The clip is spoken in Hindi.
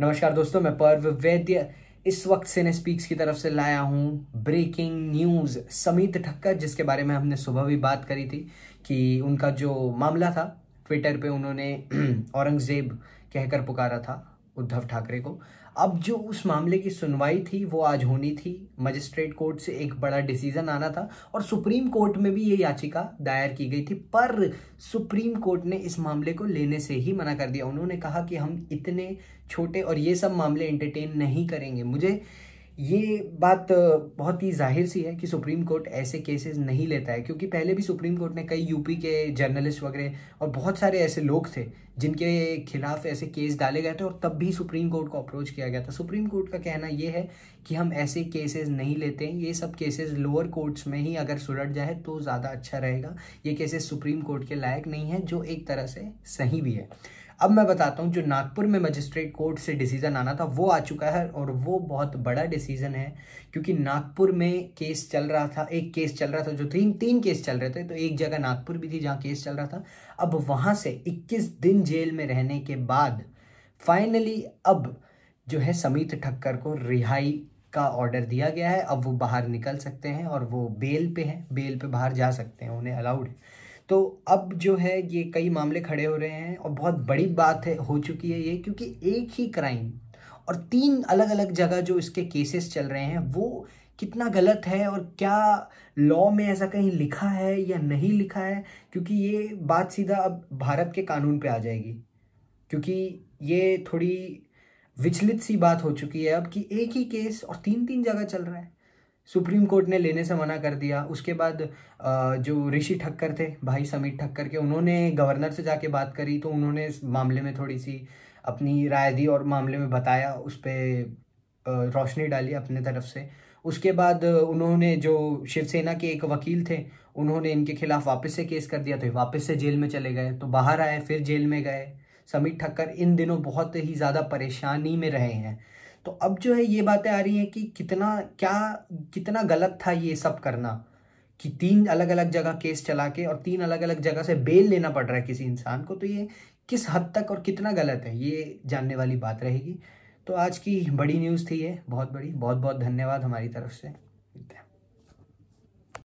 नमस्कार दोस्तों मैं पर्व वैद्य इस वक्त सिने स्पीक्स की तरफ से लाया हूँ ब्रेकिंग न्यूज़ समीत ठक्कर जिसके बारे में हमने सुबह भी बात करी थी कि उनका जो मामला था ट्विटर पे उन्होंने औरंगज़ेब कहकर पुकारा था उद्धव ठाकरे को अब जो उस मामले की सुनवाई थी वो आज होनी थी मजिस्ट्रेट कोर्ट से एक बड़ा डिसीजन आना था और सुप्रीम कोर्ट में भी ये याचिका दायर की गई थी पर सुप्रीम कोर्ट ने इस मामले को लेने से ही मना कर दिया उन्होंने कहा कि हम इतने छोटे और ये सब मामले एंटरटेन नहीं करेंगे मुझे ये बात बहुत ही जाहिर सी है कि सुप्रीम कोर्ट ऐसे केसेस नहीं लेता है क्योंकि पहले भी सुप्रीम कोर्ट ने कई यूपी के जर्नलिस्ट वगैरह और बहुत सारे ऐसे लोग थे जिनके खिलाफ ऐसे केस डाले गए थे और तब भी सुप्रीम कोर्ट को अप्रोच किया गया था सुप्रीम कोर्ट का कहना ये है कि हम ऐसे केसेस नहीं लेते हैं ये सब केसेस लोअर कोर्ट्स में ही अगर सुलट जाए तो ज़्यादा अच्छा रहेगा ये केसेस सुप्रीम कोर्ट के लायक नहीं है जो एक तरह से सही भी है अब मैं बताता हूँ जो नागपुर में मजिस्ट्रेट कोर्ट से डिसीज़न आना था वो आ चुका है और वो बहुत बड़ा डिसीज़न है क्योंकि नागपुर में केस चल रहा था एक केस चल रहा था जो तीन तीन केस चल रहे थे तो एक जगह नागपुर भी थी जहाँ केस चल रहा था अब वहाँ से इक्कीस दिन जेल में रहने के बाद फाइनली अब जो है समीत ठक्कर को रिहाई का ऑर्डर दिया गया है अब वो बाहर निकल सकते हैं और वो बेल पे हैं बेल पे बाहर जा सकते हैं उन्हें अलाउड है तो अब जो है ये कई मामले खड़े हो रहे हैं और बहुत बड़ी बात है हो चुकी है ये क्योंकि एक ही क्राइम और तीन अलग अलग जगह जो इसके केसेस चल रहे हैं वो कितना गलत है और क्या लॉ में ऐसा कहीं लिखा है या नहीं लिखा है क्योंकि ये बात सीधा अब भारत के कानून पे आ जाएगी क्योंकि ये थोड़ी विचलित सी बात हो चुकी है अब कि एक ही केस और तीन तीन जगह चल रहा है सुप्रीम कोर्ट ने लेने से मना कर दिया उसके बाद जो ऋषि ठक्कर थे भाई समीर ठक्कर के उन्होंने गवर्नर से जाके बात करी तो उन्होंने इस मामले में थोड़ी सी अपनी राय दी और मामले में बताया उस पर रोशनी डाली अपने तरफ से उसके बाद उन्होंने जो शिवसेना के एक वकील थे उन्होंने इनके खिलाफ वापस से केस कर दिया तो वापस से जेल में चले गए तो बाहर आए फिर जेल में गए समीर ठक्कर इन दिनों बहुत ही ज़्यादा परेशानी में रहे हैं तो अब जो है ये बातें आ रही हैं कि कितना क्या कितना गलत था ये सब करना कि तीन अलग अलग जगह केस चला के और तीन अलग अलग जगह से बेल लेना पड़ रहा है किसी इंसान को तो ये किस हद तक और कितना गलत है ये जानने वाली बात रहेगी तो आज की बड़ी न्यूज़ थी ये बहुत बड़ी बहुत बहुत धन्यवाद हमारी तरफ से